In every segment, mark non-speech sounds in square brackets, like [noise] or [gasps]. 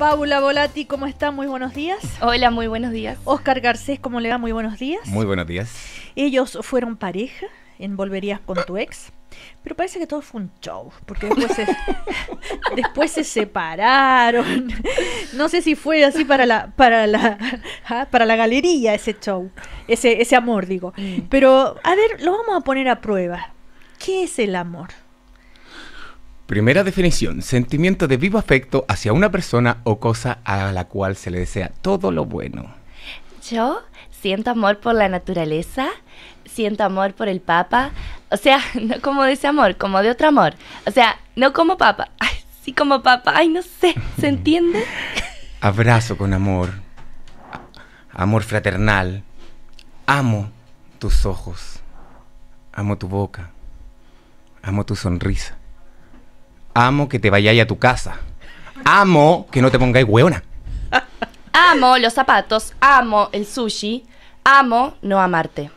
Paula Volati, ¿cómo está? Muy buenos días. Hola, muy buenos días. Oscar Garcés, ¿cómo le va? Muy buenos días. Muy buenos días. Ellos fueron pareja en Volverías con tu ex. Pero parece que todo fue un show, porque después se, [laughs] separaron. No sé si fue así para la, para la, ah, para la galería ese show, ese, ese amor, digo. Mm. Pero, a ver, lo vamos a poner a prueba. ¿Qué es el amor? Primera definición, sentimiento de vivo afecto hacia una persona o cosa a la cual se le desea todo lo bueno. Yo siento amor por la naturaleza, siento amor por el Papa, o sea, [laughs] no como de ese amor, como de otro amor, o sea, no como Papa, [laughs] ay, sí como Papa, ay, no sé, ¿se [laughs] entiende? Abrazo con amor, amor fraternal, amo tus ojos, amo tu boca, amo tu sonrisa Amo que te vayáis a tu casa. Amo que no te pongáis hueona. Amo los zapatos, amo el sushi, amo no amarte.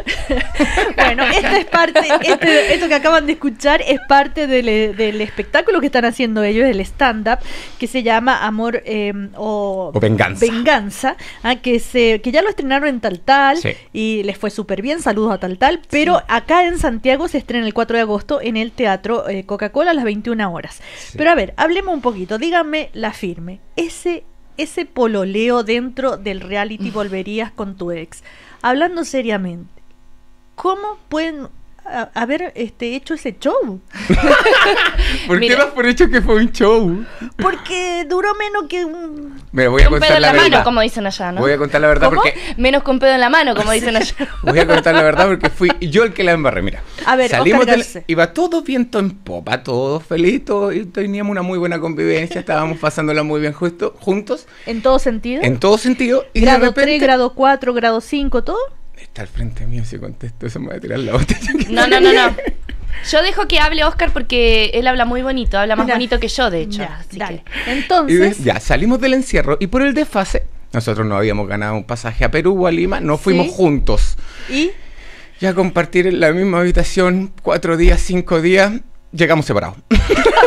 [laughs] bueno, es parte, este, esto que acaban de escuchar es parte eh, del, espectáculo que están haciendo ellos, el stand-up, que se llama Amor em, o, Venganza. Ah, que, que ya lo estrenaron en Tal Tal y les fue súper bien, saludos a Tal Tal, pero acá en Santiago se estrena el 4 de agosto en el Teatro eh, Coca-Cola a las 21 horas. Pero a ver, hablemos un poquito, díganme la firme, ese ese pololeo dentro del reality [laughs] volverías con tu ex. Hablando seriamente, ¿cómo pueden haber este, hecho ese show. [laughs] ¿Por qué das por hecho que fue un show? Porque duró menos que un. Me voy a contar pedo en la, mano, como dicen allá, ¿no? Voy a contar la verdad porque. Menos con pedo en la mano, como dicen allá. [laughs] voy a contar la verdad porque fui yo el que la embarré. Mira. A ver, salimos del... Iba todo viento en popa, todos felices, y teníamos una muy buena convivencia, estábamos pasándola muy bien justo, juntos. ¿En todo sentido? En todo sentido. Y grado 3, grado 4, grado 5, todo está al frente mío, si contesto eso me voy a tirar la botella. [laughs] No, no, no, no. Yo dejo que hable Oscar porque él habla muy bonito, habla más bonito que yo, de hecho. Ya, dale. Entonces. ya, salimos del encierro y por el desfase, nosotros no habíamos ganado un pasaje a Perú o a Lima, no fuimos juntos. ¿Y? Ya compartir en la misma habitación cuatro días, cinco días, llegamos separados. [laughs]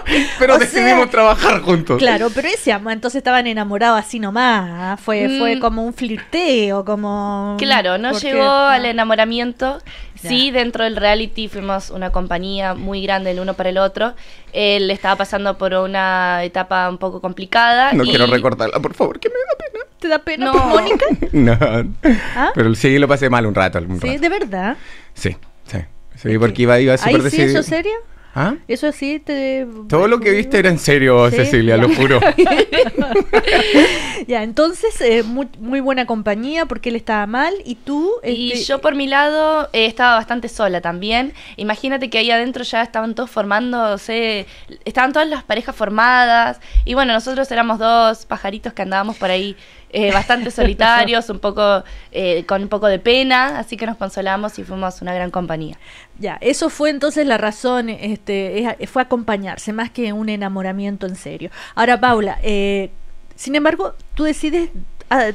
[laughs] pero decidimos trabajar juntos. Claro, pero ese amor, entonces estaban enamorados así nomás. Fue, fue mm. como un flirteo, como. Claro, no llegó al enamoramiento. Sí, dentro del reality fuimos una compañía muy grande el uno para el otro. Él estaba pasando por una etapa un poco complicada. No quiero recordarla, por favor, que me da pena. ¿Te da pena pues, Mónica? [laughs] no. ¿Ah? Pero sí lo pasé mal un rato. Un sí, de verdad. Sí, sí. Sí, porque iba, iba sí serio? ¿Ah? Eso sí te... Todo lo que viste era en serio, Cecilia, lo juro. [laughs] ya, entonces, eh, muy, buena compañía porque él estaba mal y tú... Y este yo por mi lado eh, estaba bastante sola también. Imagínate que ahí adentro ya estaban todos formándose, estaban todas las parejas formadas y bueno, nosotros éramos dos pajaritos que andábamos por ahí eh, bastante [laughs] solitarios, un poco eh, con un poco de pena, así que nos consolamos y fuimos una gran compañía. Ya, eso fue entonces la razón, este, fue acompañarse más que un enamoramiento en serio. Ahora, Paula, eh, sin embargo, tú decides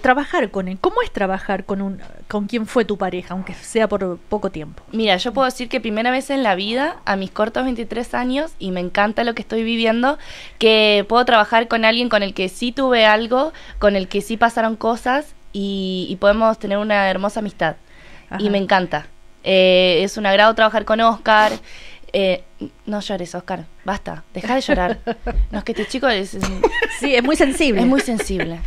trabajar con él. ¿Cómo es trabajar con, un, con quien fue tu pareja, aunque sea por poco tiempo? Mira, yo puedo decir que primera vez en la vida, a mis cortos 23 años, y me encanta lo que estoy viviendo, que puedo trabajar con alguien con el que sí tuve algo, con el que sí pasaron cosas y, podemos tener una hermosa amistad. Y me encanta. Eh, es un agrado trabajar con Oscar. Eh, no llores, Oscar. Basta, deja de llorar. No, es que este chico es. [laughs] Sí, es muy sensible. Es muy sensible.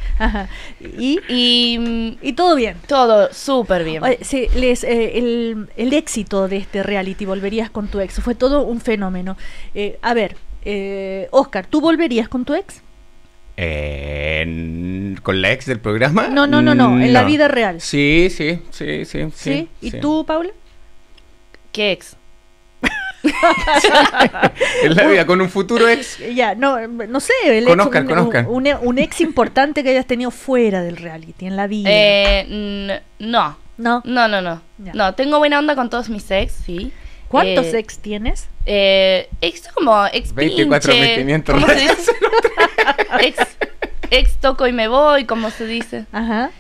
¿Y? todo bien. Todo súper bien. Eh, el, éxito de este reality, Volverías con tu ex, fue todo un fenómeno. Eh, a ver, eh, Oscar, ¿tú volverías con tu ex? ¿Con la ex del programa? No, no, no, no, en la vida real. Sí, sí, sí, sí. ¿Sí? y tú, Paula? ¿Qué ex? [laughs] En la vida con un futuro ex. Ya, no, no sé. conozcan, un, conozcan. Un, ex importante que hayas tenido fuera del reality, en la vida. Eh, no. No. No, no, no. No, tengo buena onda con todos mis ex, sí. ¿Cuántos eh, ex tienes? Eh, ex como ex 24 pinche, ¿cómo [laughs] ex, toco y me voy, como se dice. Ajá.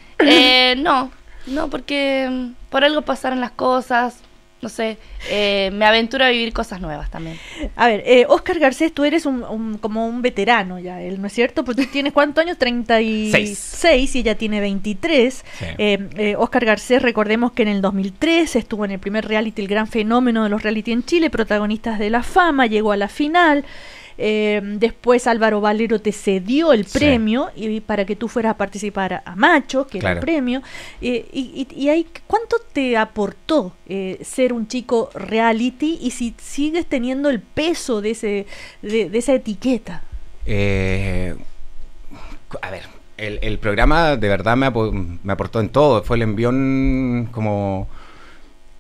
no, no, porque mm, por algo pasaron las cosas no sé, eh, me aventuro a vivir cosas nuevas también. A ver, eh, Oscar Garcés, tú eres como un veterano ya, él, ¿no es cierto? Porque tú tienes cuántos años? 36 Seis. y ella tiene 23. Eh, eh, Oscar Garcés, recordemos que en el 2003 estuvo en el primer reality, el gran fenómeno de los reality en Chile, protagonistas de la fama, llegó a la final. Em, después Álvaro Valero te cedió el premio y, para que tú fueras a participar a Macho, que era el premio. Eh, y, y, ¿cuánto te aportó eh, ser un chico reality y si sigues teniendo el peso de, ese, de, esa etiqueta? Eh, a ver, el, programa de verdad me, me aportó en todo. Fue el envión como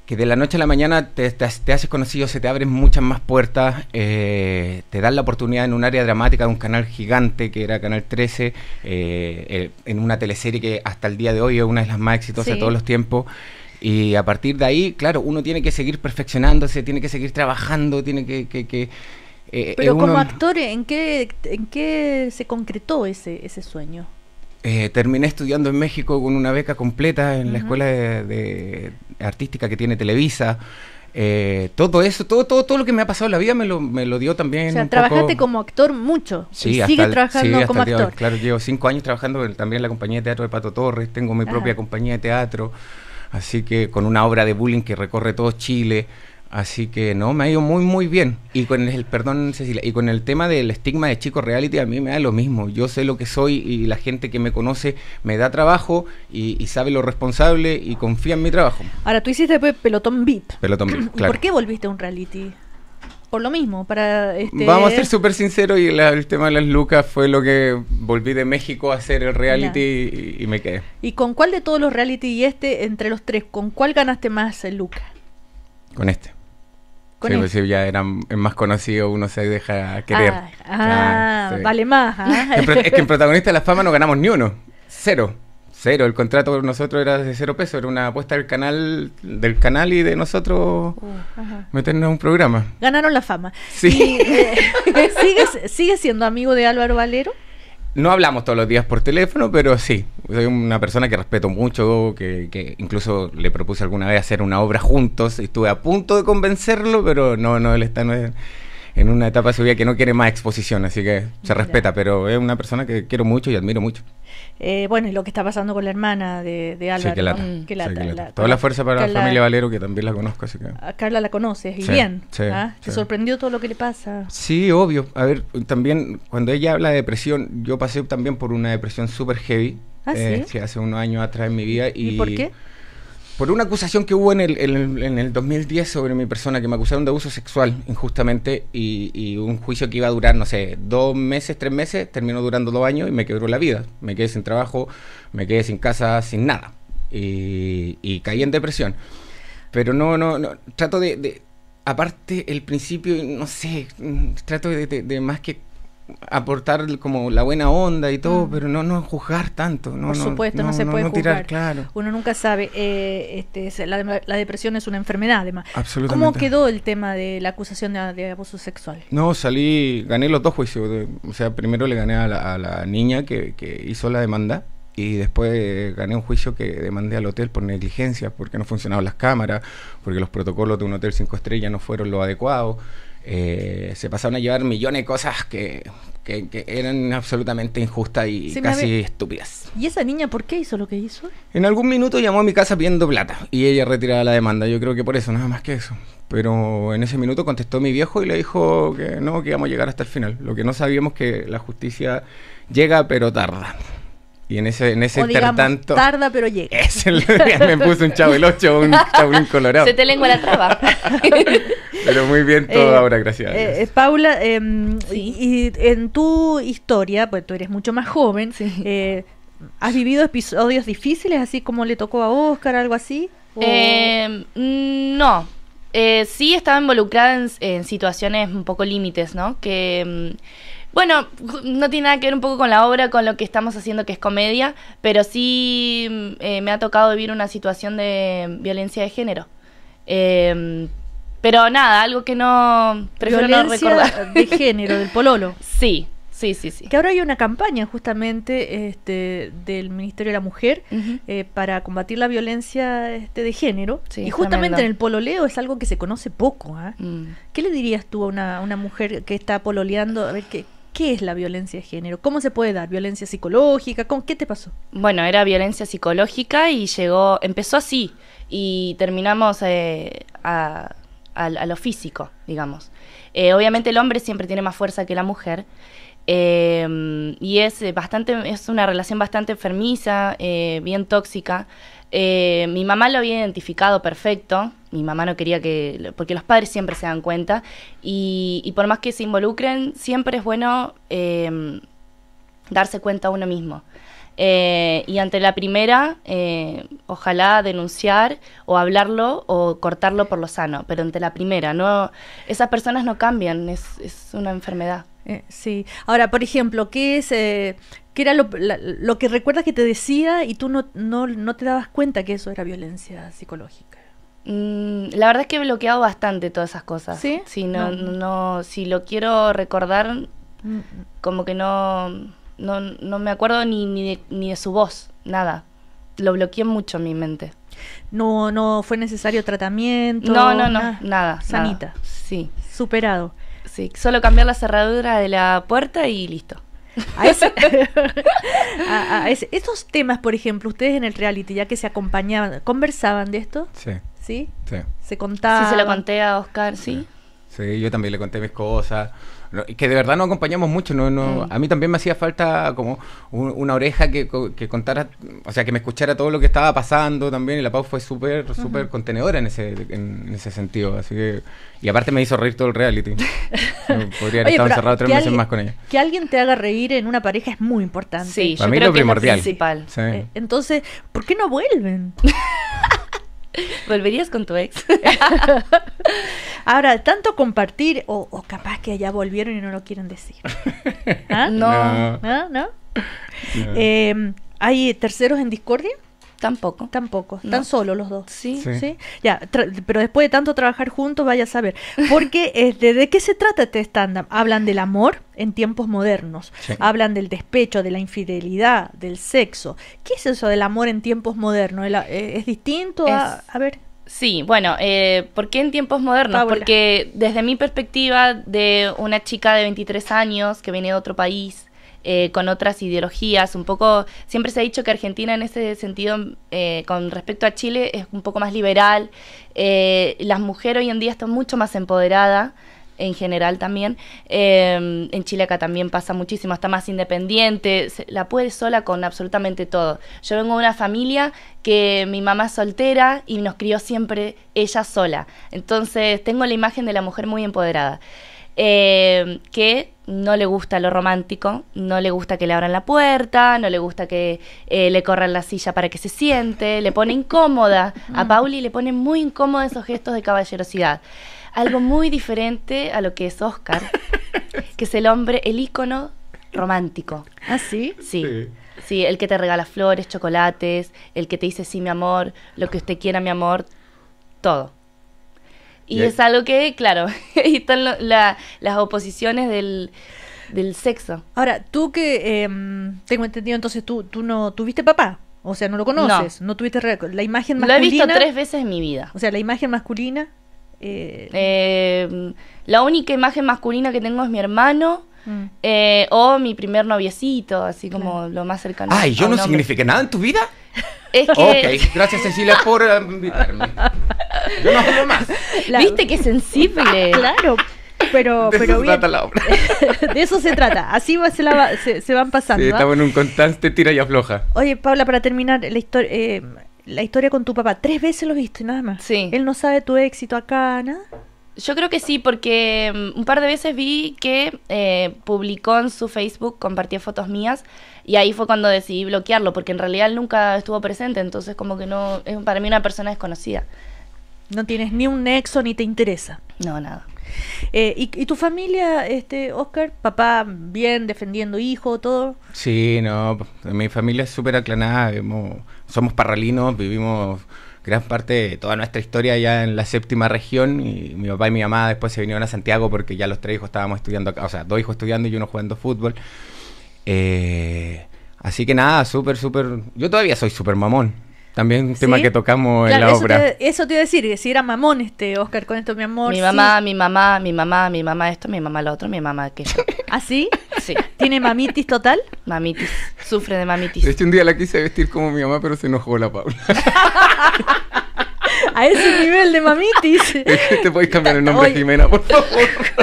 que de la noche a la mañana te, haces conocido, se te abren muchas más puertas, eh, te dan la oportunidad en un área dramática de un canal gigante que era Canal 13, eh, en una teleserie que hasta el día de hoy es una de las más exitosas de todos los tiempos. Y a partir de ahí, claro, uno tiene que seguir perfeccionándose, tiene que seguir trabajando, tiene que... que, eh, Pero como actor, ¿en qué, se concretó ese, ese sueño? Eh, terminé estudiando en México con una beca completa en la escuela de, artística que tiene Televisa. Eh, todo eso, todo, todo, todo lo que me ha pasado en la vida me lo, me lo dio también. O sea, trabajaste como actor mucho. Sí, y trabajando como actor. claro, llevo cinco años trabajando también en la compañía de teatro de Pato Torres, tengo mi propia compañía de teatro, así que con una obra de bullying que recorre todo Chile. Así que no, me ha ido muy muy bien. Y con el, perdón y con el tema del estigma de chico reality a mí me da lo mismo. Yo sé lo que soy y la gente que me conoce me da trabajo y, sabe lo responsable y confía en mi trabajo. Ahora, tú hiciste Pelotón Beat. Pelotón Beat, [clears throat] ¿Por qué volviste a un reality? Por lo mismo, para... Este Vamos a ser súper sinceros y el tema de las lucas fue lo que volví de México a hacer el reality y, y, me quedé. ¿Y con cuál de todos los reality y este, entre los tres, con cuál ganaste más eh, lucas? Con este. Pues sí, ya eran más conocido, uno se deja querer. Ah, ah vale más. ¿ah? Es que en protagonista de la fama no ganamos ni uno. Cero. Cero. El contrato con nosotros era de cero pesos. Era una apuesta del canal, del canal y de nosotros uh, meternos en un programa. Ganaron la fama. Sí. Eh, [laughs] ¿Sigues siendo amigo de Álvaro Valero? No hablamos todos los días por teléfono, pero sí soy una persona que respeto mucho, que, incluso le propuse alguna vez hacer una obra juntos, estuve a punto de convencerlo, pero no, no, él está en, una etapa de su vida que no quiere más exposición, así que se respeta, pero es una persona que quiero mucho y admiro mucho. Eh, bueno, y lo que está pasando con la hermana de, de Álvaro. que lata. La, Toda la fuerza para la familia Valero, que también la conozco. Así que... Carla la conoces, y bien. ¿ah? ¿Te sorprendió todo lo que le pasa? Sí, obvio. A ver, también cuando ella habla de depresión, yo pasé también por una depresión súper heavy. Ah, eh, sí? hace unos años atrás en mi vida. ¿Y, por qué? Por una acusación que hubo en el, en, el, 2010 sobre mi persona, que me acusaron de abuso sexual injustamente, y, un juicio que iba a durar, no sé, dos meses, tres meses, terminó durando dos años y me quebró la vida. Me quedé sin trabajo, me quedé sin casa, sin nada. Y, caí en depresión. Pero no, no, no, trato de, aparte el principio, no sé, mm, trato de más que aportar como la buena onda y todo, mm. pero no, no juzgar tanto. No, Por supuesto, no, se puede juzgar. Tirar, claro. Uno nunca sabe. Eh, este, la, la, depresión es una enfermedad, además. ¿Cómo quedó el tema de la acusación de, abuso sexual? No, salí, gané los dos juicios. o sea, primero le gané a la, niña que, hizo la demanda y después gané un juicio que demandé al hotel por negligencia, porque no funcionaban las cámaras, porque los protocolos de un hotel cinco estrellas no fueron lo adecuados. Eh, se pasaron a llevar millones de cosas que, que, eran absolutamente injustas y casi estúpidas. ¿Y esa niña por qué hizo lo que hizo? En algún minuto llamó a mi casa pidiendo plata y ella retiraba la demanda. Yo creo que por eso, nada más que eso. Pero en ese minuto contestó mi viejo y le dijo que no, que íbamos a llegar hasta el final. Lo que no sabíamos que la justicia llega pero tarda. Y en ese, en ese tanto, tarda pero llega. [laughs] me puse un chavo el 8 un chabulín [laughs] colorado. Se te lengua la traba. [laughs] pero muy bien todo eh, ahora, gracias. Eh, Paula, em, y, en tu historia, pues tú eres mucho más joven, eh, ¿has vivido episodios difíciles, así como le tocó a Oscar, algo así? Em, no. sí estaba involucrada en, situaciones un poco límites, ¿no? Que. Em, bueno, no tiene nada que ver un poco con la obra, con lo que estamos haciendo que es comedia, pero sí mm, eh, me ha tocado vivir una situación de violencia de género. Em, pero nada, algo que no prefiero no recordar. de género del pololo. [laughs] Sí, Sí, sí, sí. Que ahora hay una campaña justamente este, del Ministerio de la Mujer eh, para combatir la violencia este, de género. y justamente en el pololeo es algo que se conoce poco. ¿ah? Mm. ¿Qué le dirías tú a una, una mujer que está pololeando? A ver, ¿qué, ¿Qué es la violencia de género? ¿Cómo se puede dar? ¿Violencia psicológica? ¿Con qué te pasó? Bueno, era violencia psicológica y llegó, empezó así y terminamos eh, a, lo físico, digamos. Eh, obviamente el hombre siempre tiene más fuerza que la mujer eh, y es bastante, es una relación bastante enfermiza, bien tóxica. mi mamá lo había identificado perfecto mi mamá no quería que, porque los padres siempre se dan cuenta y, y por más que se involucren, siempre es bueno eh, darse cuenta uno mismo. Eh, y ante la primera, eh, ojalá denunciar o hablarlo o cortarlo por lo sano, pero ante la primera, no, esas personas no cambian, es, una enfermedad. sí. Ahora, por ejemplo, ¿qué es qué era lo, que recuerdas que te decía y tú no, no, no te dabas cuenta que eso era violencia psicológica? Mm, la verdad es que he bloqueado bastante todas esas cosas. Sí. Si no, si lo quiero recordar, como que no, no, me acuerdo ni, de, su voz, nada. Lo bloqueé mucho en mi mente. No, no fue necesario tratamiento. No, no, no, nada. Sanita. Sí. Superado. Sí, solo cambiar la cerradura de la puerta y listo. A, estos [laughs] [laughs] temas, por ejemplo, ustedes en el reality, ya que se acompañaban, ¿conversaban de esto? Sí. ¿sí? Se contaba. Sí, se la conté a Oscar, ¿sí? Sí, yo también le conté mis cosas. Y que de verdad no acompañamos mucho. No, no, mm. A mí también me hacía falta como una oreja que, que, contara, o sea, que me escuchara todo lo que estaba pasando también. Y la Pau fue súper, súper contenedora en ese, en, ese sentido. Así que, y aparte me hizo reír todo el reality. [laughs] podría haber estado encerrado tres meses más con ella. Que alguien te haga reír en una pareja es muy importante. Sí, Para yo mí creo lo que primordial. Es lo principal. Sí. Eh, entonces, ¿por qué no vuelven? [laughs] ¿Volverías con tu ex? [laughs] Ahora, tanto compartir, o, o, capaz que ya volvieron y no lo quieren decir. [laughs] ¿Ah? No. ¿No? Em, ¿Hay terceros en discordia? Tampoco. Tampoco. Tan solo los dos. Sí. Sí. Ya, pero después de tanto trabajar juntos, vaya a saber. Porque [laughs] eh, ¿de qué se trata este stand-up? Hablan del amor en tiempos modernos. Hablan del despecho, de la infidelidad, del sexo. ¿Qué es eso del amor en tiempos modernos? ¿Es eh, distinto a...? A ver... Sí, bueno, eh, ¿por qué en tiempos modernos? Porque desde mi perspectiva de una chica de 23 años que viene de otro país, eh, con otras ideologías. Un poco, siempre se ha dicho que Argentina en ese sentido, eh, con respecto a Chile, es un poco más liberal. Eh, las mujeres hoy en día están mucho más empoderadas en general también. en Chile acá también pasa muchísimo, está más independiente, la puede sola con absolutamente todo. Yo vengo de una familia que mi mamá es soltera y nos crió siempre ella sola. Entonces tengo la imagen de la mujer muy empoderada. Eh, que no le gusta lo romántico, no le gusta que le abran la puerta, no le gusta que eh, le corran la silla para que se siente, le pone incómoda. A mm. Pauli le pone muy incómoda esos gestos de caballerosidad. Algo muy diferente a lo que es Oscar, que es el hombre, el ícono romántico. ¿Ah, Sí. sí. sí el que te regala flores, chocolates, el que te dice sí, mi amor, lo que usted quiera, mi amor, todo. Y, es algo que, claro, [laughs] están las oposiciones del, sexo. Ahora, tú que, em, tengo entendido, entonces tú, tú no tuviste papá. O sea, no lo conoces, no, tuviste tuviste la imagen masculina. Lo he visto tres veces en mi vida. O sea, la imagen masculina. Eh, em, la única imagen masculina que tengo es mi hermano. Mm. Eh, o mi primer noviecito, así como lo más cercano. Ay, ¿yo no signifique nada en tu vida? Es que... Ok, gracias Cecilia por eh, invitarme. [laughs] Yo no más. La... ¿Viste qué sensible? [laughs] claro. Pero, de pero eso se trata [laughs] de eso se trata. Así se, van pasando. Sí, ¿ah? estamos en un constante tira y afloja. Oye, Paula, para terminar la historia. Eh, la historia con tu papá, tres veces lo viste, nada más. Sí. Él no sabe tu éxito acá, nada. Yo creo que sí, porque mm, un par de veces vi que eh, publicó en su Facebook, compartía fotos mías, y ahí fue cuando decidí bloquearlo, porque en realidad él nunca estuvo presente, entonces como que no, es para mí una persona desconocida. No tienes ni un nexo ni te interesa. No, nada. Eh, ¿y, tu familia, este, Oscar? ¿Papá bien defendiendo hijo, todo? Sí, no, mi familia es súper aclanada, somos parralinos, vivimos gran parte de toda nuestra historia Ya en la séptima región y mi papá y mi mamá después se vinieron a Santiago porque ya los tres hijos estábamos estudiando, acá. o sea, dos hijos estudiando y uno jugando fútbol. Eh, así que nada, súper, súper, yo todavía soy súper mamón. También un tema que tocamos en la obra. eso te iba a decir, si era mamón este Oscar con esto, mi amor. Mi mamá, mi mamá, mi mamá, mi mamá esto, mi mamá lo otro, mi mamá aquello. ¿Así? [laughs] ¿Ah, sí. ¿Tiene mamitis total? Mamitis. Sufre de mamitis. este un día la quise vestir como mi mamá, pero se enojó la Paula. [laughs] a ese nivel de mamitis. [laughs] Te podéis cambiar el nombre, Jimena, por favor.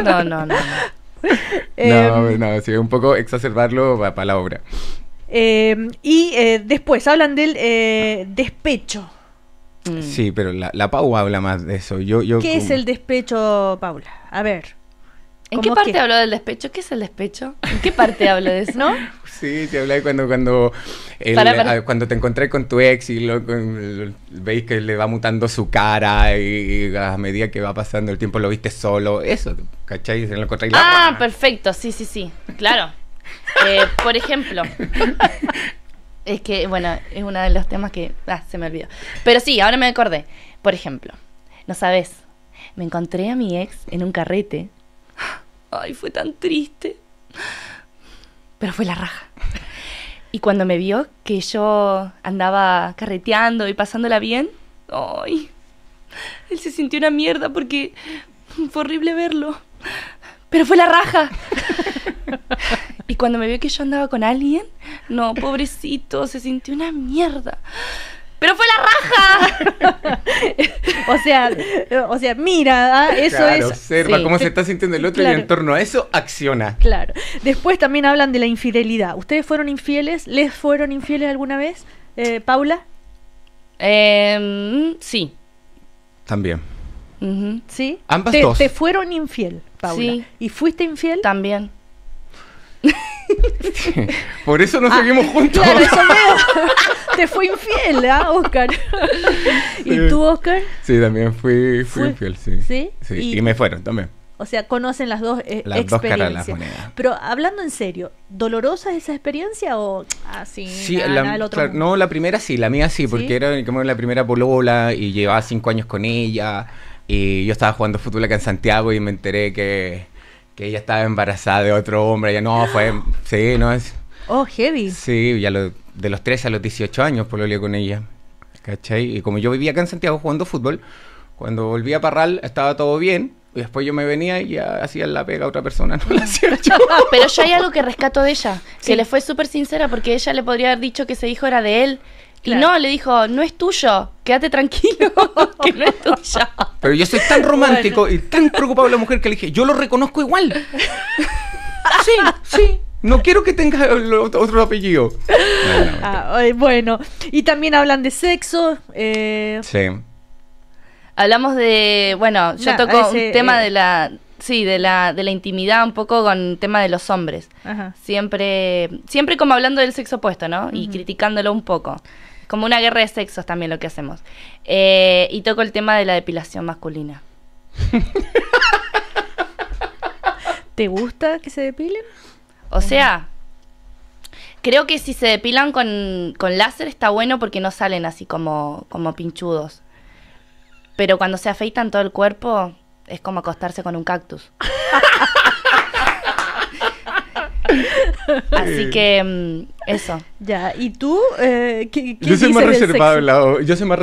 No, no, no. No, no, em, no un poco exacerbarlo para la obra. Em, y eh, después hablan del eh, despecho. Mm. Sí, pero la, la, Pau habla más de eso. ¿Qué es el despecho, Paula? A ver. ¿En qué parte habló del despecho? ¿Qué es el despecho? ¿En qué parte hablo de eso, Sí, te hablé cuando ah, cuando, te encontré con tu ex y lo, veis que le va mutando su cara y, a medida que va pasando el tiempo lo viste solo. Eso, ¿cachai? Ah, perfecto, sí, sí, sí. Claro. Eh, por ejemplo, es que, bueno, es uno de los temas que ah, se me olvidó. Pero sí, ahora me acordé. Por ejemplo, no sabes, me encontré a mi ex en un carrete. Ay, fue tan triste. Pero fue la raja. Y cuando me vio que yo andaba carreteando y pasándola bien, ay, él se sintió una mierda porque fue horrible verlo. Pero fue la raja. [laughs] Y cuando me vio que yo andaba con alguien, no, pobrecito, se sintió una mierda. Pero fue la raja. [laughs] o sea, o sea, mira, ah, eso claro, es. Observa cómo se está sintiendo el otro y en torno a eso acciona. Claro. Después también hablan de la infidelidad. ¿Ustedes fueron infieles? ¿Les fueron infieles alguna vez? Eh, ¿Paula? Em, sí. También. ¿Sí? Ambas dos. Te fueron infiel, Paula. ¿Y fuiste infiel? También. [laughs] Por eso no ah, seguimos juntos. Claro, eso [laughs] veo. Te fue infiel, ¿ah, Oscar? [laughs] ¿Y tú, Oscar? Sí, también fui, infiel, sí. ¿Sí? sí. y me fueron también. O sea, conocen las dos eh, experiencias. Pero hablando en serio, ¿dolorosa esa experiencia o así? Ah, sí, no, la primera sí, la mía sí, porque era como la primera polola y llevaba cinco años con ella y yo estaba jugando fútbol acá en Santiago y me enteré que que ella estaba embarazada de otro hombre. Ya no, fue. [gasps] Sí, no es. Oh, heavy. Sí, ya de los 13 a los 18 años por pues, lo que con ella. ¿Cachai? Y como yo vivía acá en Santiago jugando fútbol, cuando volví a Parral estaba todo bien. Y después yo me venía y ya hacía la pega a otra persona, [laughs] no la [laughs] hacía yo. [laughs] Pero yo hay algo que rescato de ella. que le fue súper sincera porque ella le podría haber dicho que ese hijo era de él y no, le dijo, no es tuyo, quédate tranquilo, [laughs] que no es tuyo. Pero yo soy tan romántico y tan preocupado de la mujer que le dije, yo lo reconozco igual. [laughs] sí, sí. No quiero que tengas otro apellido. Ah, ah, eh, bueno, y también hablan de sexo. Eh, sí. Hablamos de, bueno, yo toco un tema eh, de la, sí, de la, de la intimidad un poco con tema de los hombres. Siempre, siempre como hablando del sexo opuesto, ¿no? Y criticándolo un poco como una guerra de sexos también lo que hacemos. Eh, y toco el tema de la depilación masculina. [laughs] ¿Te gusta que se depilen? O sea, creo que si se depilan con, láser está bueno porque no salen así como, como pinchudos. Pero cuando se afeitan todo el cuerpo, es como acostarse con un cactus. [laughs] [laughs] Así eh. que mm, eso. Ya, ¿y tú? Eh, ¿qué, qué yo, soy más reservado yo soy más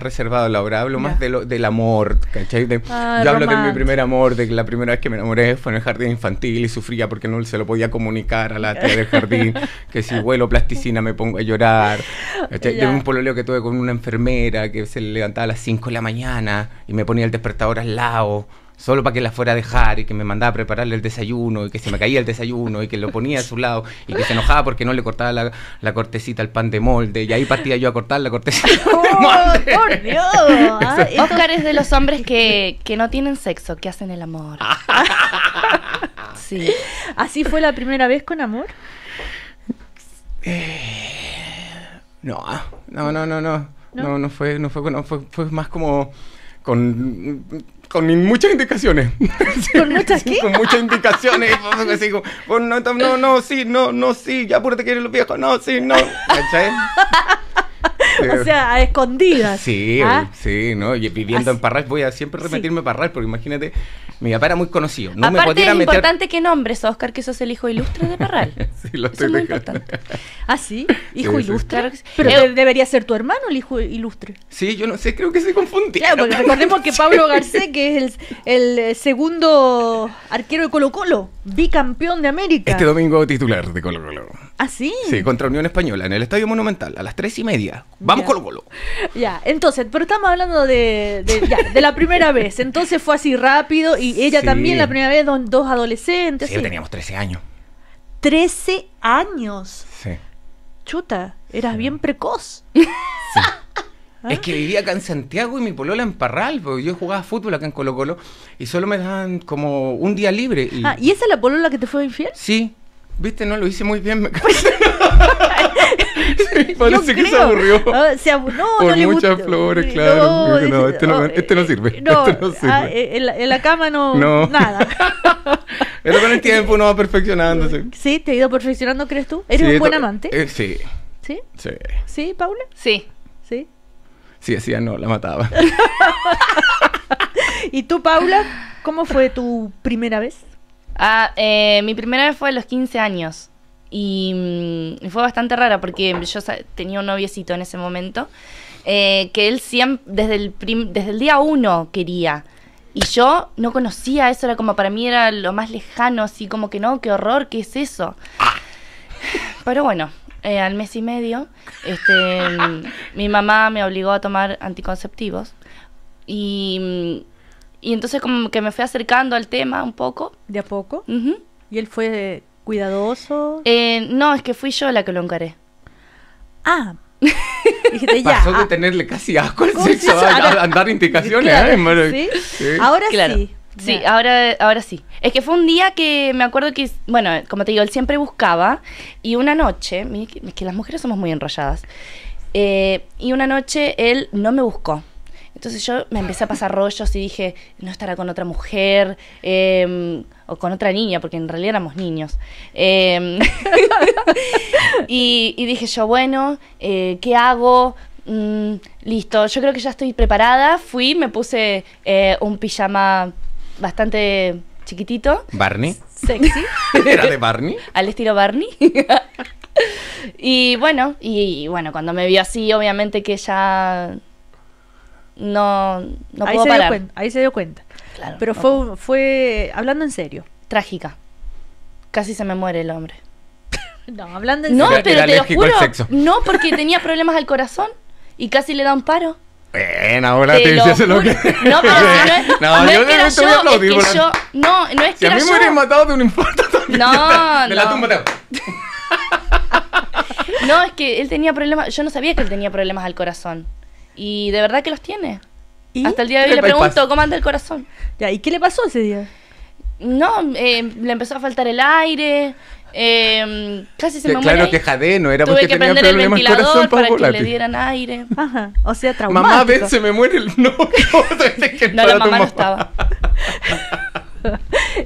reservado, Laura. Hablo más de lo, del amor, ¿cachai? Ah, yo hablo de mi primer amor, de que la primera vez que me enamoré fue en el jardín infantil y sufría porque no se lo podía comunicar a la tía del jardín, que si huelo plasticina me pongo a llorar. De un pololeo que tuve con una enfermera que se levantaba a las 5 de la mañana y me ponía el despertador al lado solo para que la fuera a dejar y que me mandaba a prepararle el desayuno y que se me caía el desayuno y que lo ponía a su lado y que se enojaba porque no le cortaba la, la cortecita al pan de molde y ahí partía yo a cortar la cortecita. Oh, ¡Por Dios! es de los hombres que, no tienen sexo, que hacen el amor. sí. ¿Así fue la primera vez con amor? no, no, no, no, no. No, no, fue, no fue, no fue más como con con muchas indicaciones. [laughs] ¿Con muchas qué? con muchas indicaciones. así como, no, no, no, sí, no, no, sí, ya apúrate que eres los viejos, no, sí, no. [laughs] ¿Cachai? [laughs] o sea, a escondidas. Sí, ¿Ah? sí, ¿no? viviendo en Parral, voy a siempre repetirme Parral, porque imagínate, mi papá era muy conocido. No Aparte, me es importante que nombres, Oscar, que sos el hijo ilustre de Parral. [laughs] sí, lo estoy [laughs] ¿Ah, sí? ¿Hijo ilustre? Pero eh, debería ser tu hermano el hijo ilustre. Sí, yo no sé, creo que se confundía. Claro, porque recordemos que Pablo Garcés, que es el, eh, segundo arquero de Colo-Colo, bicampeón de América. Este domingo titular de Colo-Colo. ¿Ah, sí? Sí, contra Unión Española, en el Estadio Monumental, a las tres y media. Vamos Colo Colo. Ya, entonces, pero estamos hablando de, la primera [laughs] vez. Entonces fue así rápido y ella también la primera vez, dos adolescentes. Sí, teníamos 13 años. 13 años. Sí. Chuta, eras bien precoz. [laughs] Ah. Es que vivía acá en Santiago y mi polola en Parral, porque yo jugaba fútbol acá en Colo Colo y solo me daban como un día libre. Y... Ah, ¿y esa es la polola que te fue infiel? Sí, viste, no lo hice muy bien. Me... [laughs] Parece que se aburrió. Ah, se aburrió, no, Por muchas flores, claro. No, este, no, sirve. Ah, eh, no en, la, cama no. [laughs] Nada. [laughs] Pero con el tiempo uno va perfeccionándose. Sí, te he ido perfeccionando, ¿crees tú? ¿Eres un buen amante? Eh, sí. ¿Sí? Sí. ¿Sí, Paula? Sí. ¿Sí? Sí, decía no, la mataba. [laughs] ¿Y tú, Paula? ¿Cómo fue tu primera vez? Ah, eh, mi primera vez fue a los 15 años. Mm, y fue bastante rara porque yo tenía un noviecito en ese momento eh, que él siempre, desde el, desde el día uno quería. Y yo no conocía eso, era como para mí era lo más lejano, así como que no, qué horror, qué es eso. [laughs] Pero bueno, eh, al mes y medio, este, [laughs] mi mamá me obligó a tomar anticonceptivos. Mm, y, entonces como que me fui acercando al tema un poco. ¿De a poco? Y él fue cuidadoso? Eh, no, es que fui yo la que lo encaré. Ah. [laughs] Pasó de ah. tenerle casi asco a, dar indicaciones. Ahora sí. Sí, ahora, ahora sí. Es que fue un día que me acuerdo que, bueno, como te digo, él siempre buscaba. Y una noche, es que las mujeres somos muy enrolladas. Eh, y una noche él no me buscó. Entonces yo me empecé a pasar rollos y dije, no estará con otra mujer em, o con otra niña, porque en realidad éramos niños. Em, [laughs] y, dije yo, bueno, eh, ¿qué hago? Mm, listo, yo creo que ya estoy preparada. Fui, me puse eh, un pijama bastante chiquitito. Barney. Sexy. [laughs] ¿Era de Barney? Al estilo Barney. [laughs] y bueno, y bueno, cuando me vio así, obviamente que ya no, no ahí puedo se parar. Dio cuenta, ahí se dio cuenta. Pero fue, fue, hablando en serio. Trágica. Casi se me muere el hombre. [laughs] no, hablando en serio. No, pero te lo juro. No, porque tenía problemas al corazón y casi le da un paro. Bueno, ahora te, dices lo, que. No, [laughs] pero no es. yo que era yo, que yo. No, no es que si a mí me hubieran matado de un infarto [laughs] también. No, me no. la tumba, No, es que él tenía problemas. Yo no sabía que él tenía problemas al corazón. Y de verdad que los tiene. Hasta el día de hoy le pregunto, ¿cómo anda el corazón? Ya, ¿y qué le pasó ese día? No, eh, le empezó a faltar el aire. Eh, casi se me muere. Claro que jadé, no era Tuve porque que tenía prender el ventilador para que le dieran aire. Ajá, o sea, traumático. [laughs] Mamá, ven, se me muere el [laughs] no. no, la [laughs] mamá, no estaba.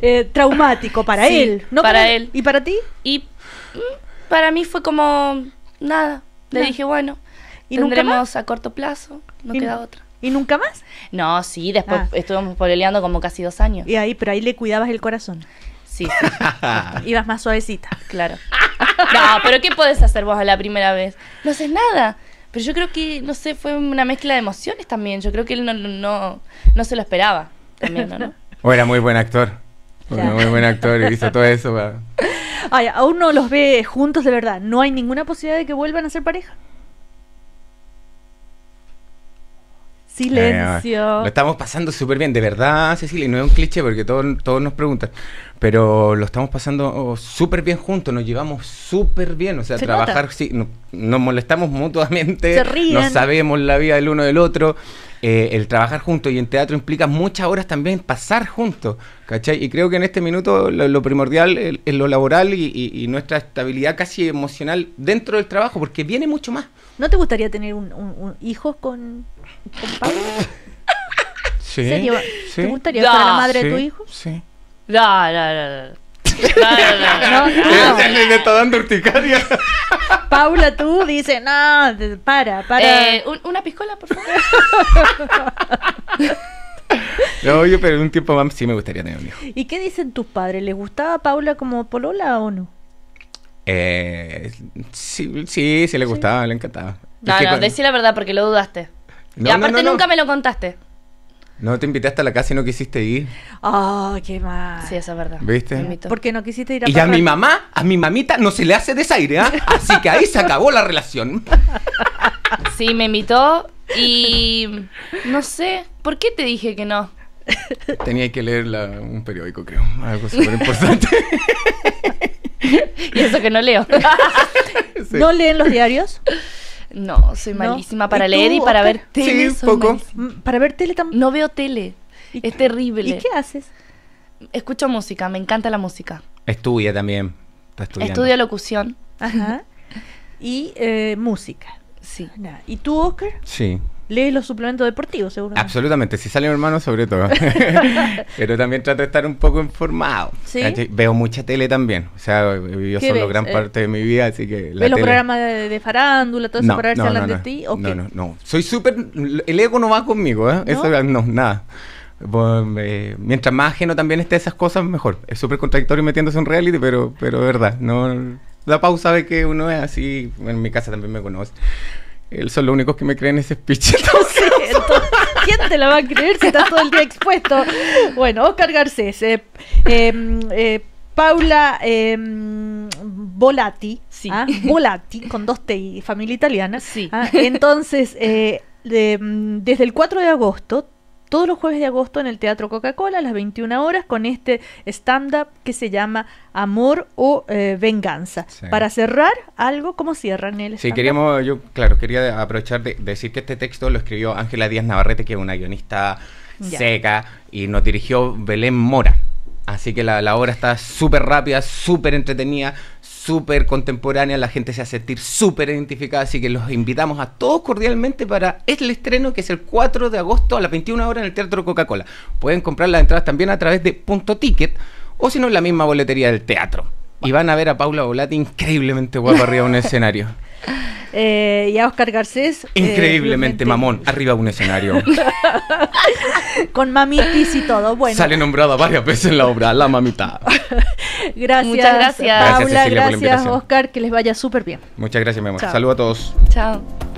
Eh, traumático para él. No para, él. ¿Y para ti? Y mm, para mí fue como nada. Le dije, bueno, ¿Y nunca más? a corto plazo, no queda otra. ¿Y nunca más? No, sí, después ah. estuvimos poleleando como casi dos años. Y ahí, pero ahí le cuidabas el corazón. Sí. [laughs] Ibas más suavecita. Claro. No, pero ¿qué podés hacer vos a la primera vez? No sé nada. Pero yo creo que, no sé, fue una mezcla de emociones también. Yo creo que él no, no, se lo esperaba. También, ¿no? O era muy buen actor. Muy buen actor y hizo todo eso. aún no los ve juntos de verdad. No hay ninguna posibilidad de que vuelvan a ser pareja. Silencio. Eh, lo estamos pasando súper bien, de verdad, Cecilia, y no es un cliché porque todos, nos preguntan, pero lo estamos pasando oh, súper bien juntos, nos llevamos súper bien, o sea, trabajar, sí, no, nos molestamos [laughs] mutuamente, no sabemos la vida del uno del otro, eh, el trabajar juntos y en teatro implica muchas horas también pasar juntos, ¿cachai? Y creo que en este minuto lo, primordial es lo laboral y, nuestra estabilidad casi emocional dentro del trabajo, porque viene mucho más. ¿No te gustaría tener un, hijo con, con sí, ¿Te gustaría ser la madre de tu hijo? Sí. Le, está dando urticaria. [laughs] Paula, tú dices, no, para, para. Eh, una piscola, por favor. No, yo pero un tiempo más sí me gustaría tener un hijo. ¿Y qué dicen tus padres? ¿Les gustaba Paula como polola o no? Eh, sí, sí, sí le gustaba, le encantaba. No, no, la verdad porque lo dudaste. y aparte nunca me lo contaste. No te invité hasta la casa y no quisiste ir. Ah, qué mal. Sí, esa es verdad. ¿Viste? Porque no quisiste ir a Y a mi mamá, a mi mamita no se le hace desaire, ¿ah? Así que ahí se acabó la relación. [laughs] Sí, me invitó y no sé, ¿por qué te dije que no? Tenía que leer un periódico, creo. Algo súper importante. [laughs] y eso que no leo. [laughs] ¿No leen los diarios? No, soy malísima para leer y mm, para ver tele. Sí, poco. Para ver tele también. No veo tele. Es terrible. ¿Y qué haces? Escucho música, me encanta la música. Estudia también. Estudia locución. Ajá. [laughs] Y eh, música. Sí. ¿Y tú, Oscar? Sí lees los suplementos deportivos, seguro. Absolutamente, si sale mi hermano, sobre todo. [laughs] Pero también trato de estar un poco informado. ¿Sí? Veo mucha tele también. O sea, yo solo gran eh, parte de mi vida, así que. ¿Ves los programas de, farándula, todo eso no, para ver no, hablan de ti? ¿o no, no, no. Soy súper. El ego no va conmigo, ¿eh? Eso no, nada. mientras más ajeno también esté esas cosas, mejor. Es súper contradictorio metiéndose en reality, pero, pero verdad. No, la pausa de que uno es así. En mi casa también me conoce. Él son los únicos que me creen ese speech. [laughs] [laughs] Entonces, ¿quién te la va a creer si estás todo el día expuesto? Bueno, Oscar Garcés, eh, em, eh, Paula em, Volati, sí. ¿ah? Volati, con dos T, familia italiana. Sí. ¿ah? Entonces, eh, desde el 4 de agosto todos los jueves de agosto en el Teatro Coca-Cola a las 21 horas con este stand-up que se llama Amor o eh, Venganza. Para cerrar algo, ¿cómo cierran el Sí, queríamos, yo, claro, quería aprovechar de decir que este texto lo escribió Ángela Díaz Navarrete, que es una guionista seca, y nos dirigió Belén Mora. Así que la, obra está súper rápida, súper entretenida, súper contemporánea, la gente se hace sentir súper identificada, así que los invitamos a todos cordialmente para el estreno que es el 4 de agosto a las 21 horas en el Teatro Coca-Cola. Pueden comprar las entradas también a través de Punto Ticket o si no en la misma boletería del teatro. Y van a ver a Paula Volati increíblemente guapa arriba de un escenario. Eh, y a Oscar Garcés. Eh, Increíblemente mamón, arriba un escenario. [laughs] Con mamitis y todo. Bueno. Sale nombrada varias veces en la obra, la mamita. [laughs] gracias. Muchas gracias. Paula, gracias, Oscar, que les vaya súper bien. Muchas gracias, mi Saludos a todos. Chao.